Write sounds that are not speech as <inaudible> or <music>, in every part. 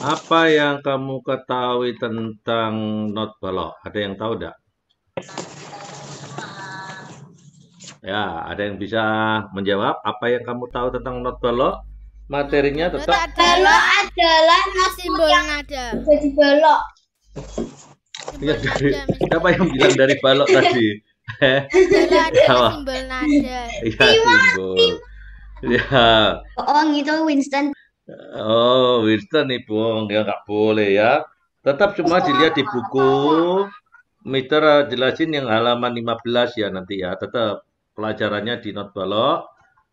Apa yang kamu ketahui tentang not balok? Ada yang tahu tidak? Ya, ada yang bisa menjawab apa yang kamu tahu tentang not balok? Materinya tetap Not balok adalah not simbol nada. Jadi balok Ya, dari, siapa yang bilang dari balok <laughs> tadi? Eh, adalah simbol nada. Ya, simbol. Ya. Oh, itu Winston. Oh, Winston nih, Bung. Ya, nggak boleh ya. Tetap cuma dilihat di buku. Mitra eh, jelasin yang halaman 15 ya nanti ya. Tetap pelajarannya di not balok.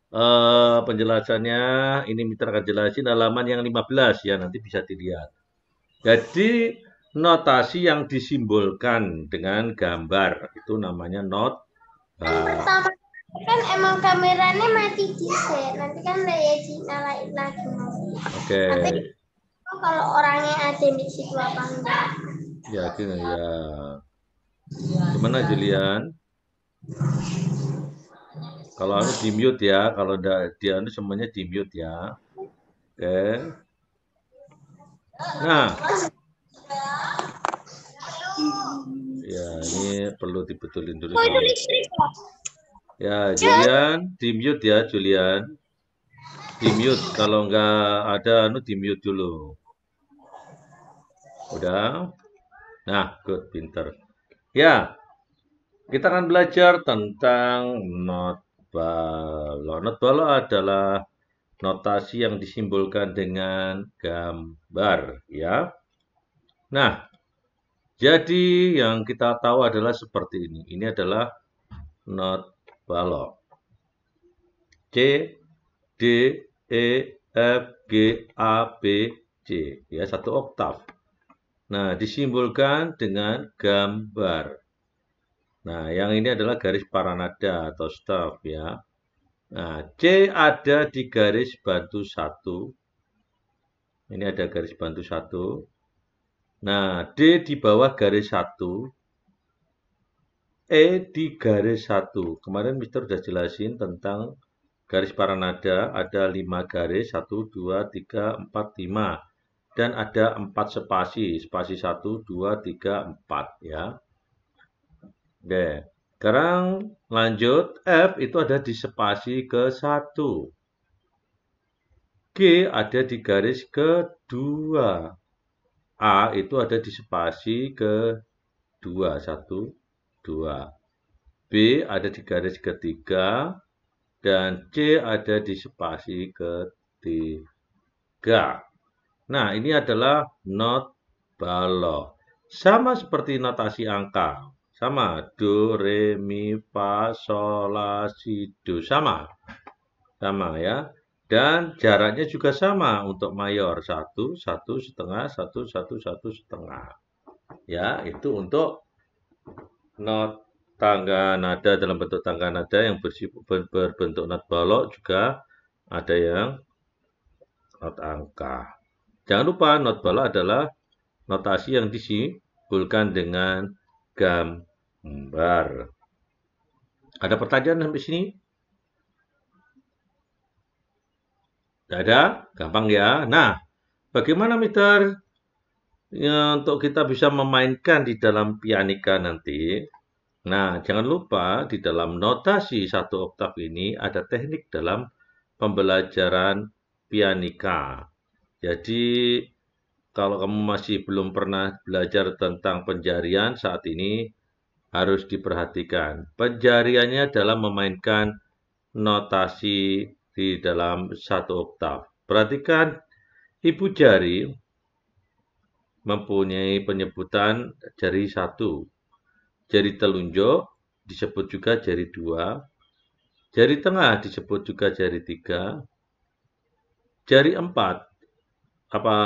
Uh, penjelasannya ini Mitra akan jelasin halaman yang 15 ya. Nanti bisa dilihat. Jadi notasi yang disimbolkan dengan gambar itu namanya not pertama kan emang kameranya mati diset ya. nanti kan daya lain lagi oke okay. nanti kan kalau orangnya ada di situ apa enggak yakin ya, ya gimana Julian kalau harus di mute ya kalau da, dia anu semuanya di mute ya oke okay. nah ya ini perlu dibetulin dulu oh, itu listrik Ya, ya, Julian, di mute ya, Julian. Di mute kalau nggak ada anu di mute dulu. Udah? Nah, good, pinter. Ya, kita akan belajar tentang not balo. Not balo adalah notasi yang disimbolkan dengan gambar, ya. Nah, jadi yang kita tahu adalah seperti ini. Ini adalah not balok. C, D, E, F, G, A, B, C. Ya, satu oktav. Nah, disimbolkan dengan gambar. Nah, yang ini adalah garis paranada atau staff ya. Nah, C ada di garis bantu satu. Ini ada garis bantu satu. Nah, D di bawah garis satu. E di garis 1. Kemarin Mister sudah jelasin tentang garis paranada ada 5 garis 1, 2, 3, 4, 5 dan ada 4 spasi spasi 1, 2, 3, 4 ya. Oke. Sekarang lanjut F itu ada di spasi ke 1. G ada di garis ke 2. A itu ada di spasi ke 2, 1, 2. B ada di garis ketiga dan C ada di spasi ketiga. Nah, ini adalah not balok. Sama seperti notasi angka. Sama. Do, re, mi, fa, sol, la, si, do. Sama. Sama ya. Dan jaraknya juga sama untuk mayor. Satu, satu setengah, satu, satu, satu setengah. Ya, itu untuk not tangga nada dalam bentuk tangga nada yang berbentuk not balok juga ada yang not angka. Jangan lupa not balok adalah notasi yang disimpulkan dengan gambar. Ada pertanyaan sampai sini? Tidak ada? Gampang ya. Nah, bagaimana meter ya, untuk kita bisa memainkan di dalam pianika nanti. Nah, jangan lupa di dalam notasi satu oktav ini ada teknik dalam pembelajaran pianika. Jadi, kalau kamu masih belum pernah belajar tentang penjarian saat ini, harus diperhatikan. Penjariannya dalam memainkan notasi di dalam satu oktav. Perhatikan ibu jari mempunyai penyebutan jari satu. Jari telunjuk disebut juga jari dua. Jari tengah disebut juga jari tiga. Jari empat apa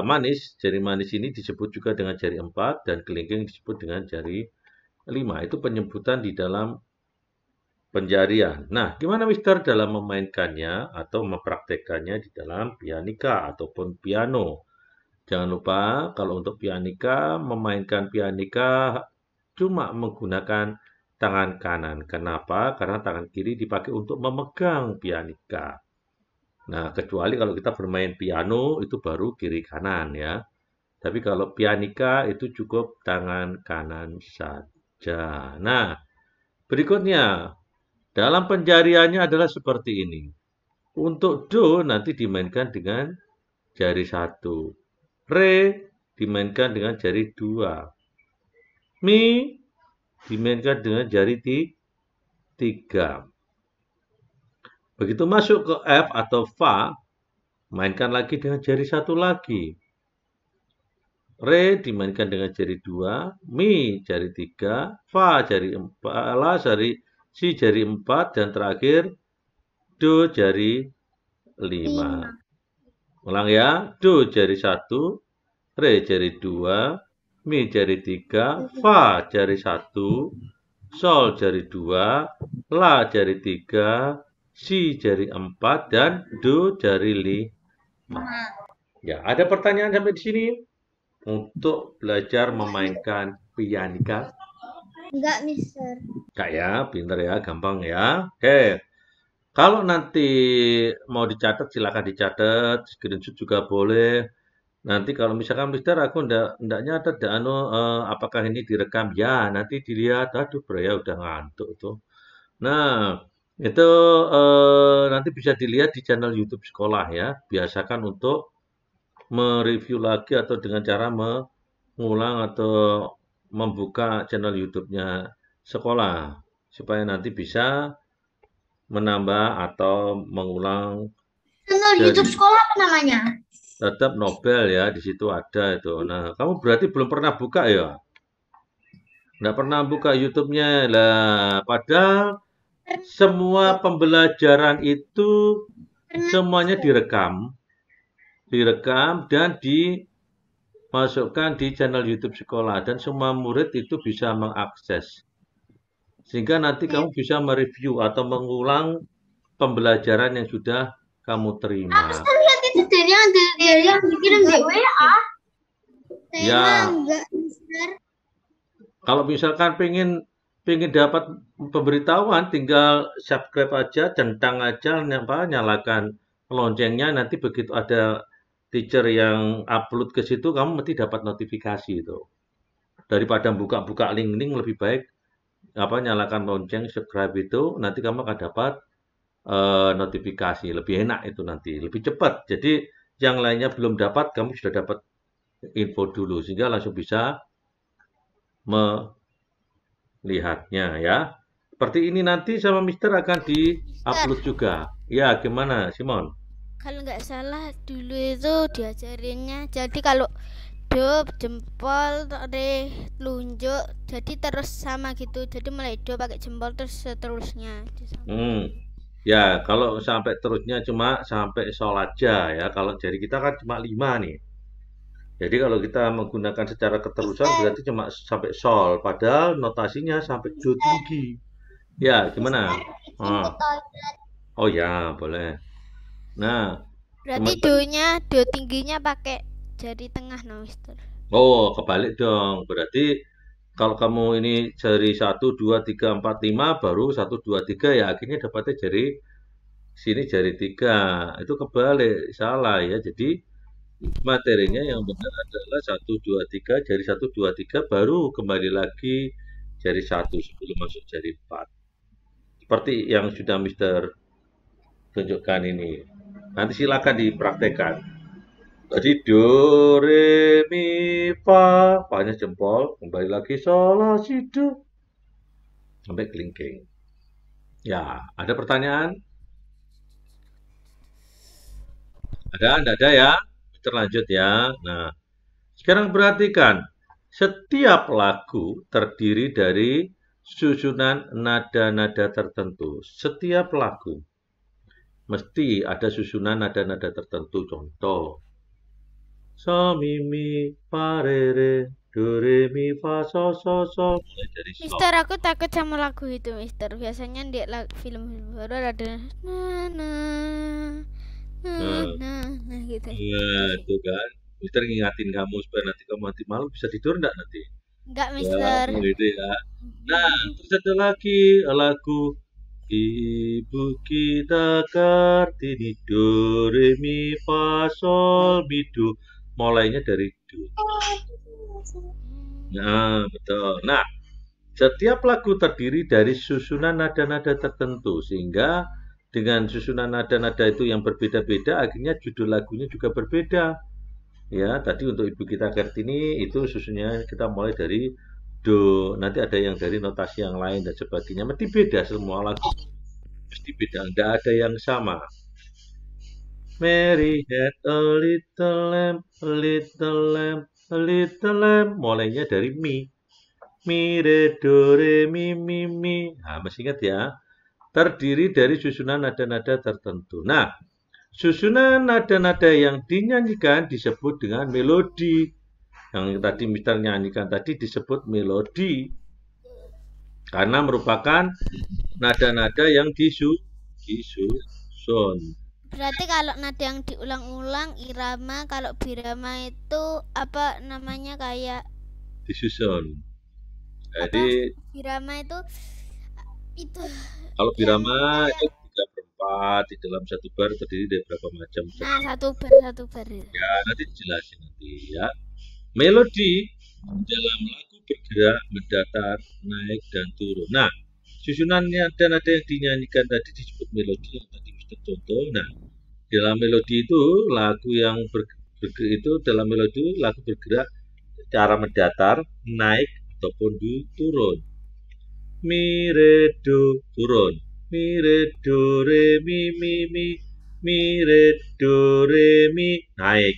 manis jari manis ini disebut juga dengan jari empat dan kelingking disebut dengan jari lima itu penyebutan di dalam penjarian. Nah, gimana Mister dalam memainkannya atau mempraktekannya di dalam pianika ataupun piano? Jangan lupa kalau untuk pianika, memainkan pianika cuma menggunakan tangan kanan. Kenapa? Karena tangan kiri dipakai untuk memegang pianika. Nah, kecuali kalau kita bermain piano itu baru kiri kanan ya. Tapi kalau pianika itu cukup tangan kanan saja. Nah, berikutnya dalam penjariannya adalah seperti ini. Untuk do nanti dimainkan dengan jari satu Re dimainkan dengan jari dua. Mi dimainkan dengan jari tiga. Begitu masuk ke F atau Fa, mainkan lagi dengan jari satu lagi. Re dimainkan dengan jari dua, Mi jari tiga, Fa jari empat, La jari Si jari empat, dan terakhir Do jari lima. Ulang ya. Do jari satu re jari dua mi jari tiga fa jari satu sol jari dua la jari tiga si jari empat dan do jari lima Ya, ada pertanyaan sampai di sini? Untuk belajar memainkan pianika? Enggak, Mister. Enggak ya, pinter ya, gampang ya. Oke. Okay. Kalau nanti mau dicatat silakan dicatat, screenshot juga boleh. Nanti kalau misalkan Mister aku ndak nyata, ada anu eh, apakah ini direkam? Ya, nanti dilihat. Aduh, bro ya udah ngantuk tuh. Nah, itu eh, nanti bisa dilihat di channel YouTube sekolah ya. Biasakan untuk mereview lagi atau dengan cara mengulang atau membuka channel YouTube-nya sekolah supaya nanti bisa menambah atau mengulang channel YouTube sekolah apa namanya? Tetap Nobel ya, di situ ada itu. Nah, kamu berarti belum pernah buka ya? Nggak pernah buka YouTube-nya lah. Padahal semua pembelajaran itu semuanya direkam, direkam dan dimasukkan di channel YouTube sekolah dan semua murid itu bisa mengakses. Sehingga nanti kamu iya. bisa mereview atau mengulang pembelajaran yang sudah kamu terima. Aku lihat itu dari yang dari yang dikirim di Ya. Kalau misalkan pengen pengen dapat pemberitahuan, tinggal subscribe aja, centang aja, nyapa, nyalakan loncengnya. Nanti begitu ada teacher yang upload ke situ, kamu mesti dapat notifikasi itu. Daripada buka-buka link-link lebih baik apa nyalakan lonceng subscribe itu nanti kamu akan dapat uh, notifikasi lebih enak itu nanti lebih cepat jadi yang lainnya belum dapat kamu sudah dapat info dulu sehingga langsung bisa melihatnya ya seperti ini nanti sama Mister akan di upload juga ya gimana Simon kalau nggak salah dulu itu diajarinnya jadi kalau hidup jempol dari telunjuk jadi terus sama gitu jadi mulai hidup pakai jempol terus seterusnya hmm. ya kalau sampai terusnya cuma sampai sol aja ya kalau jadi kita kan cuma lima nih jadi kalau kita menggunakan secara keterusan berarti cuma sampai sol padahal notasinya sampai jut tinggi ya gimana oh, oh ya boleh nah Berarti do-nya, do tingginya pakai jari tengah no Mister. Oh, kebalik dong. Berarti kalau kamu ini jari 1 2 3 4 5 baru 1 2 3 ya akhirnya dapatnya jari sini jari tiga. Itu kebalik, salah ya. Jadi materinya yang benar adalah 1 2 3 jari 1 2 3 baru kembali lagi jari satu sebelum masuk jari empat. Seperti yang sudah Mister tunjukkan ini. Nanti silakan dipraktekkan. Tadi do re mi fa, fa-nya jempol, kembali lagi sol la si do sampai kelingking. Ya, ada pertanyaan? Ada, ada ya? terlanjut ya. Nah, sekarang perhatikan setiap lagu terdiri dari susunan nada-nada tertentu. Setiap lagu mesti ada susunan nada-nada tertentu. Contoh, so mi mi fa re re do re mi fa so so so Mister aku takut sama lagu itu Mister biasanya di film baru ada na na na na gitu nah itu kan Mister ngingatin kamu supaya nanti kamu nanti malam bisa tidur enggak nanti enggak Mister ya, gitu ya nah terus ada lagi lagu Ibu kita Kartini do re mi fa sol mi do mulainya dari do. Hmm. Nah, betul. Nah, setiap lagu terdiri dari susunan nada-nada tertentu sehingga dengan susunan nada-nada itu yang berbeda-beda akhirnya judul lagunya juga berbeda. Ya, tadi untuk Ibu kita Kartini itu susunnya kita mulai dari do, nanti ada yang dari notasi yang lain dan sebagainya. Mesti beda semua lagu. Mesti beda, enggak ada yang sama. Mary had a little lamb, a little lamb, a little lamb. Mulainya dari mi. Mi, re, do, re, mi, mi, mi. Nah, masih ingat ya. Terdiri dari susunan nada-nada tertentu. Nah, susunan nada-nada yang dinyanyikan disebut dengan melodi. Yang tadi Mister nyanyikan tadi disebut melodi. Karena merupakan nada-nada yang disu, disusun. Berarti kalau nada yang diulang-ulang irama, kalau birama itu apa namanya kayak disusun. Nah, jadi apa, birama itu itu kalau iya, birama ya, itu tiga per empat di dalam satu bar terdiri dari berapa macam? Nah satu bar satu bar. Iya. Ya nanti dijelasin nanti ya. Melodi dalam lagu bergerak mendatar naik dan turun. Nah susunannya dan ada yang dinyanyikan tadi disebut melodi yang tadi tertutup. Nah, dalam melodi itu lagu yang bergerak itu dalam melodi lagu bergerak cara mendatar naik ataupun turun. Mi re do turun. Mi re do re mi mi mi mi re do re mi naik.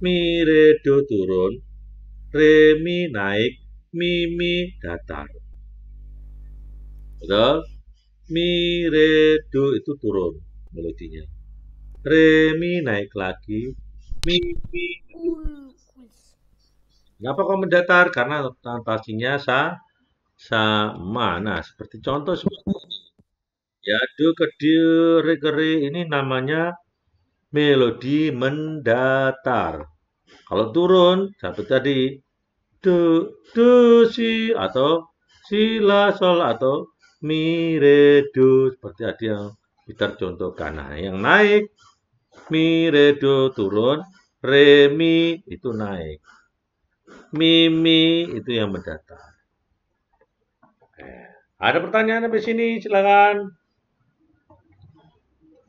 Mi re do turun. Re mi naik. Mi mi datar. Betul? Mi, Re, Do itu turun melodinya. Re, Mi naik lagi. Mi, Mi. Kenapa kok mendatar? Karena translasinya sa, sama. Nah, seperti contoh seperti ini. Ya, Do, ke Do, Re, ke Re ini namanya melodi mendatar. Kalau turun, satu tadi, Do, Do, Si, atau Si, La, Sol, atau mi re do seperti tadi yang kita contohkan. Nah, yang naik mi re do turun, re mi itu naik. Mi mi itu yang mendatar. Eh, ada pertanyaan di sini silakan.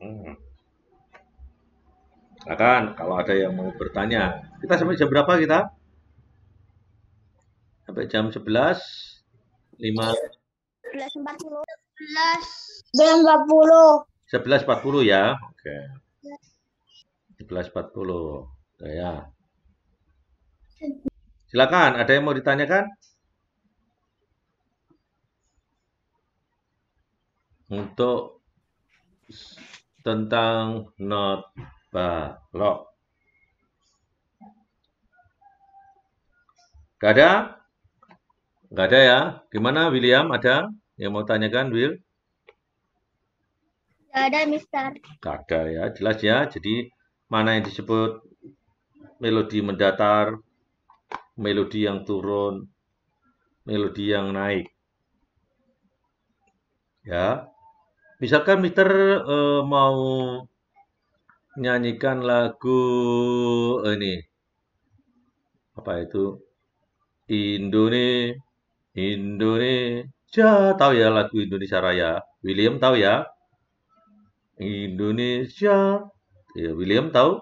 Hmm. Silakan kalau ada yang mau bertanya. Kita sampai jam berapa kita? Sampai jam 11 5 sebelas empat puluh ya. Oke. sebelas empat puluh ya. Silakan, ada yang mau ditanyakan? Untuk tentang not balok. Gak ada? Gak ada ya? Gimana William? Ada? Yang mau tanyakan, Will? Tidak ada, Mister. Tidak ada ya, jelas ya. Jadi mana yang disebut melodi mendatar, melodi yang turun, melodi yang naik. Ya, misalkan Mister uh, mau nyanyikan lagu uh, ini apa itu Indonesia Indonesia Ja, tahu ya lagu Indonesia Raya. William tahu ya. Indonesia. Ya, William tahu.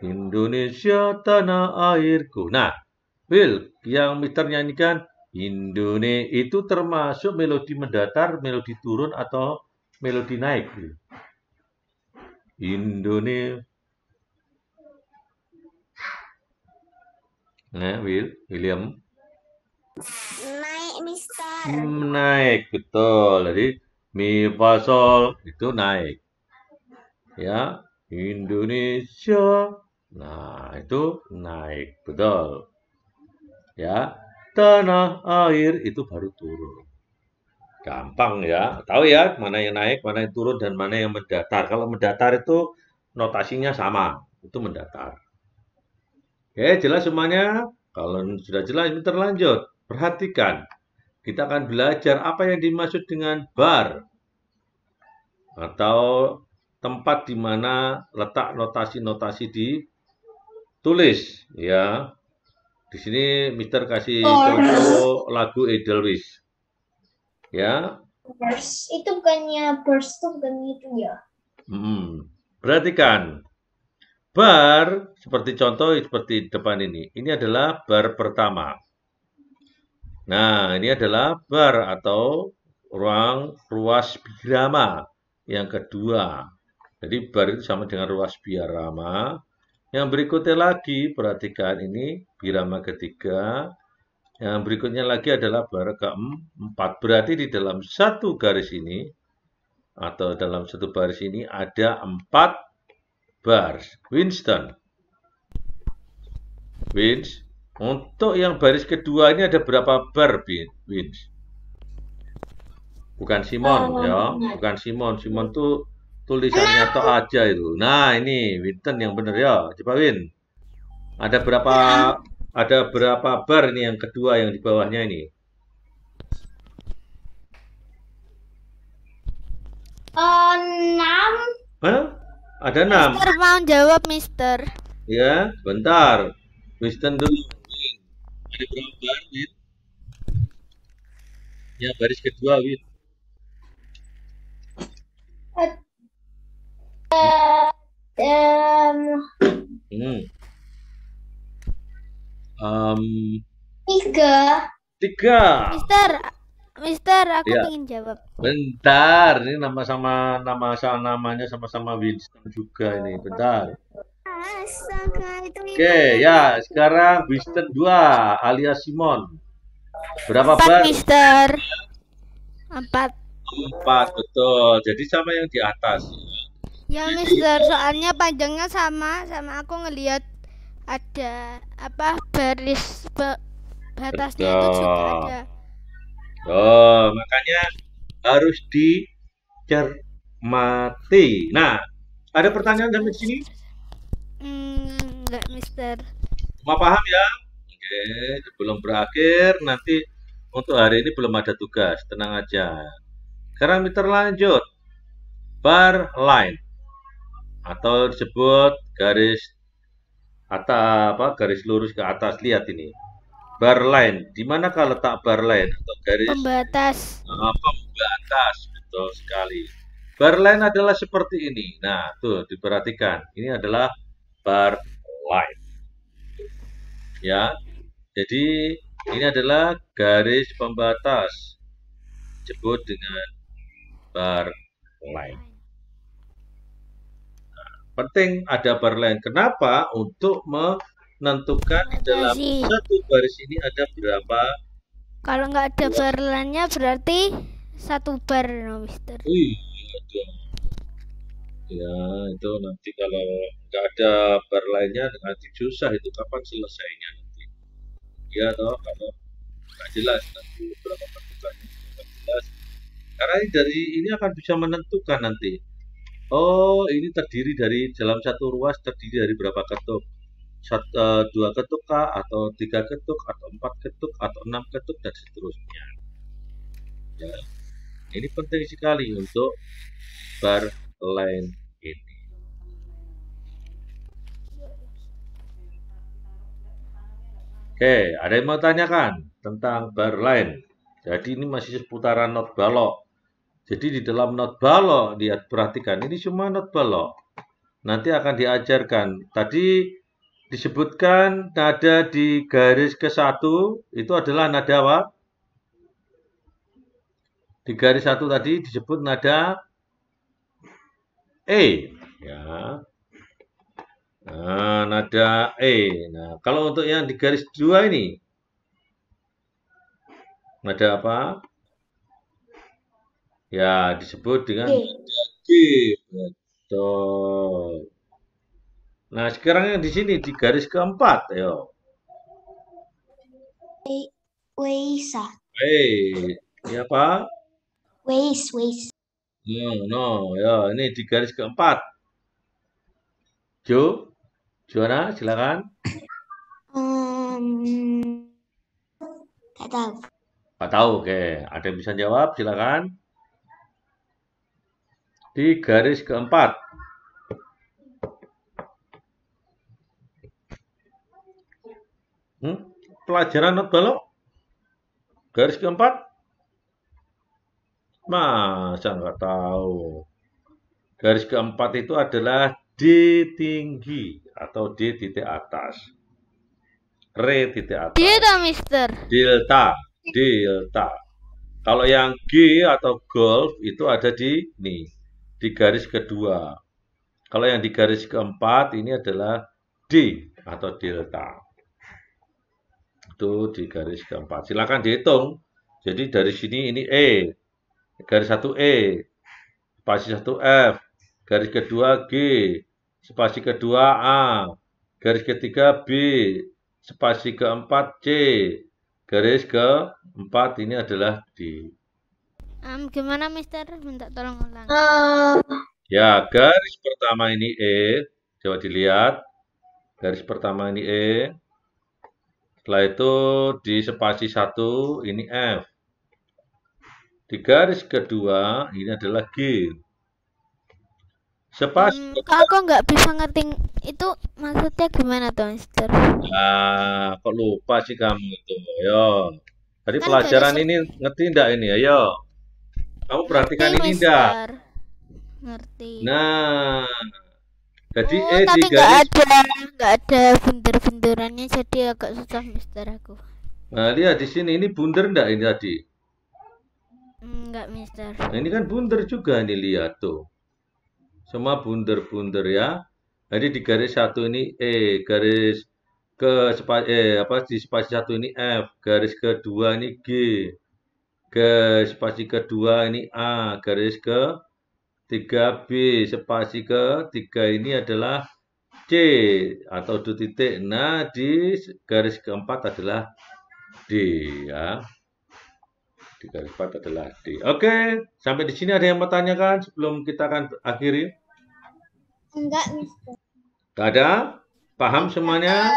Indonesia tanah airku. Nah, Will yang Mister nyanyikan Indonesia itu termasuk melodi mendatar, melodi turun atau melodi naik. Indonesia. Nah, Will, William. Nah naik mister hmm, naik betul jadi mi fasol itu naik ya Indonesia nah itu naik betul ya tanah air itu baru turun gampang ya tahu ya mana yang naik mana yang turun dan mana yang mendatar kalau mendatar itu notasinya sama itu mendatar oke jelas semuanya kalau sudah jelas ini terlanjut perhatikan kita akan belajar apa yang dimaksud dengan bar atau tempat di mana letak notasi-notasi ditulis ya. Di sini Mister kasih oh. contoh lagu Edelweiss. Ya. Bars itu bukannya bars itu bukan itu ya. Hmm. Perhatikan. Bar seperti contoh seperti depan ini. Ini adalah bar pertama. Nah, ini adalah bar atau ruang ruas birama yang kedua. Jadi bar itu sama dengan ruas birama. Yang berikutnya lagi, perhatikan ini birama ketiga. Yang berikutnya lagi adalah bar keempat. Berarti di dalam satu garis ini, atau dalam satu baris ini ada empat bar. Winston. Winston. Untuk yang baris kedua ini ada berapa bar, Win? Bukan Simon, oh, ya. Bukan Simon. Simon tuh tulisannya to aja itu. Nah, ini Winton yang benar ya. Coba Win. Ada berapa ya. ada berapa bar ini yang kedua yang di bawahnya ini? Eh, enam. Uh, Ada enam. Mister mau jawab, Mister. Ya, bentar. Winton dulu. Ada berapa bar, Win? Ya, baris kedua, Win. Um. Um. Tiga. Tiga. Mister, Mister, aku ya. ingin jawab. Bentar, ini nama sama nama sama namanya sama-sama Winston juga ini. Bentar. Oke, ya. Sekarang Mister 2 alias Simon. Berapa Empat, bar? Mister. Empat. Empat, betul. Jadi sama yang di atas. Ya, Mister. Soalnya panjangnya sama. Sama aku ngelihat ada apa baris be, batasnya betul. itu juga ada. Oh, makanya harus dicermati. Nah, ada pertanyaan dari sini? enggak, hmm, Mister. semua paham ya? Oke, belum berakhir nanti untuk hari ini belum ada tugas, tenang aja. Sekarang Mister lanjut. Bar line atau disebut garis atau apa garis lurus ke atas lihat ini bar line di kalau tak bar line atau garis pembatas ah, pembatas betul sekali bar line adalah seperti ini nah tuh diperhatikan ini adalah Bar Life. Ya, jadi ini adalah garis pembatas disebut dengan bar line. Nah, penting ada bar line. Kenapa? Untuk menentukan dalam satu baris ini ada berapa. Kalau nggak ada bar line-nya berarti satu bar, no, Mister. Iya, ya itu nanti kalau nggak ada bar lainnya nanti susah itu kapan selesainya nanti ya toh kalau nggak jelas nanti berapa pertukarannya nggak jelas karena ini dari ini akan bisa menentukan nanti oh ini terdiri dari dalam satu ruas terdiri dari berapa ketuk satu, eh, dua ketuk kah atau tiga ketuk atau empat ketuk atau enam ketuk dan seterusnya ya ini penting sekali untuk bar lain ini. Oke, ada yang mau tanyakan tentang bar line. Jadi ini masih seputaran not balok. Jadi di dalam not balok, lihat perhatikan, ini cuma not balok. Nanti akan diajarkan. Tadi disebutkan nada di garis ke satu itu adalah nada apa? Di garis satu tadi disebut nada E. Ya. Nah, nada E. Nah, kalau untuk yang di garis dua ini, nada apa? Ya, disebut dengan G. E. G. Betul. Nah, sekarang yang di sini di garis keempat, ayo. Weisa. Hey, ya apa? Wis, Hmm, no, ya ini di garis keempat. Jo, Joana, silakan. Um, tahu. Tidak tahu, oke. Ada yang bisa jawab, silakan. Di garis keempat. Hmm, pelajaran balok. Garis keempat. Masa nggak tahu? Garis keempat itu adalah D tinggi atau D titik atas. Re titik atas. Delta, iya Mister. Delta. Delta. Kalau yang G atau golf itu ada di nih, di garis kedua. Kalau yang di garis keempat ini adalah D atau delta. Itu di garis keempat. Silakan dihitung. Jadi dari sini ini E, garis 1E, spasi 1F, garis kedua G, spasi kedua A, garis ketiga B, spasi keempat C, garis keempat ini adalah D. Um, gimana Mister? Minta tolong ulang. Uh. Ya, garis pertama ini E, coba dilihat. Garis pertama ini E. Setelah itu di spasi 1 ini F. Di garis kedua ini adalah G. Sepas. Hmm, kok nggak bisa ngerti itu maksudnya gimana tuh, Mister? Ah, kok lupa sih kamu itu. Yo. Tadi kan pelajaran ini ngerti enggak ini? Ayo. Kamu perhatikan ngerti, ini enggak? Ngerti. Nah. Jadi oh, eh, tapi nggak ada nggak ada bunder-bunderannya jadi agak susah Mister aku. Nah, lihat di sini ini bunder enggak ini tadi? Enggak, Mister. Nah, ini kan bundar juga nih lihat tuh. Semua bundar-bundar ya. Jadi di garis satu ini E, garis ke spasi eh apa di spasi satu ini F, garis kedua ini G, ke spasi kedua ini A, garis ke tiga B, spasi ke tiga ini adalah C atau dua titik. Nah, di garis keempat adalah D ya tiga 4 adalah D. Oke, sampai di sini ada yang bertanya kan sebelum kita akan akhiri? Enggak, Mister. Enggak ada? Paham semuanya?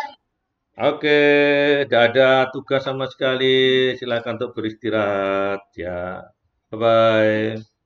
Oke, tidak ada tugas sama sekali. Silakan untuk beristirahat ya. Bye-bye.